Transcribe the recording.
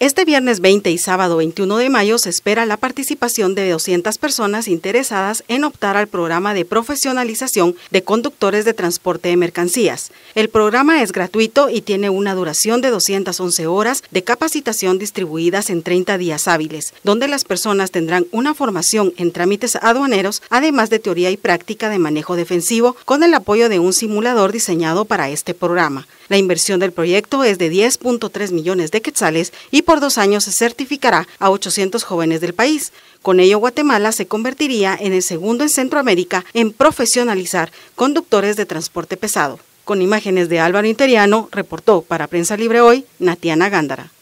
Este viernes 20 y sábado 21 de mayo se espera la participación de 200 personas interesadas en optar al programa de profesionalización de conductores de transporte de mercancías. El programa es gratuito y tiene una duración de 211 horas de capacitación distribuidas en 30 días hábiles, donde las personas tendrán una formación en trámites aduaneros, además de teoría y práctica de manejo defensivo, con el apoyo de un simulador diseñado para este programa. La inversión del proyecto es de 10.3 millones de quetzales y por dos años se certificará a 800 jóvenes del país. Con ello, Guatemala se convertiría en el segundo en Centroamérica en profesionalizar conductores de transporte pesado. Con imágenes de Álvaro Interiano, reportó para Prensa Libre Hoy, Natiana Gándara.